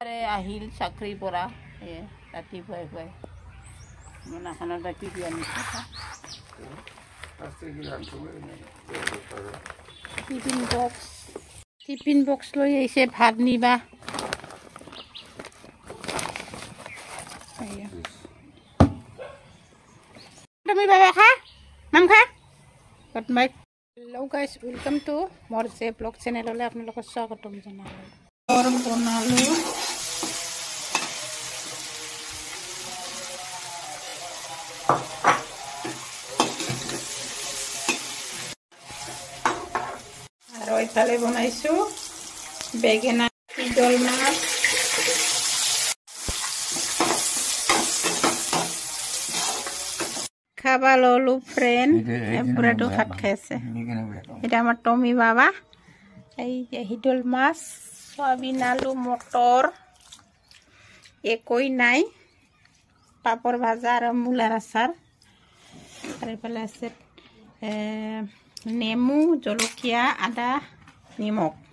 আহিল চাকৰিৰ পৰা এই ৰাতিপুৱাই পুৱাই মোনাখনত ৰাতি কি আনিছে টিফিন বক্স টিফিন বক্স লৈ আহিছে ভাত নিবা তুমি বাবা খা মাম খা বদমাইক হেল্ল' গাইজ ৱেলকাম টু মোৰ জে ব্লগ চেনেললৈ আপোনালোকক স্বাগতম জনালোঁ বনালোঁ আর ওইতালে বনাইছো বেগেনা পিদল মাছ খাবা ললো ফ্রেন্ডাটো ভাত খাইছে এটা আমার টমি বাবা এই হিডল মাছ সয়াবিন আলু মটর একই নাই পাপৰ ভাজা আৰু মূলাৰ আচাৰ আৰু এইফালে আছে নেমু জলকীয়া আদা নিমখ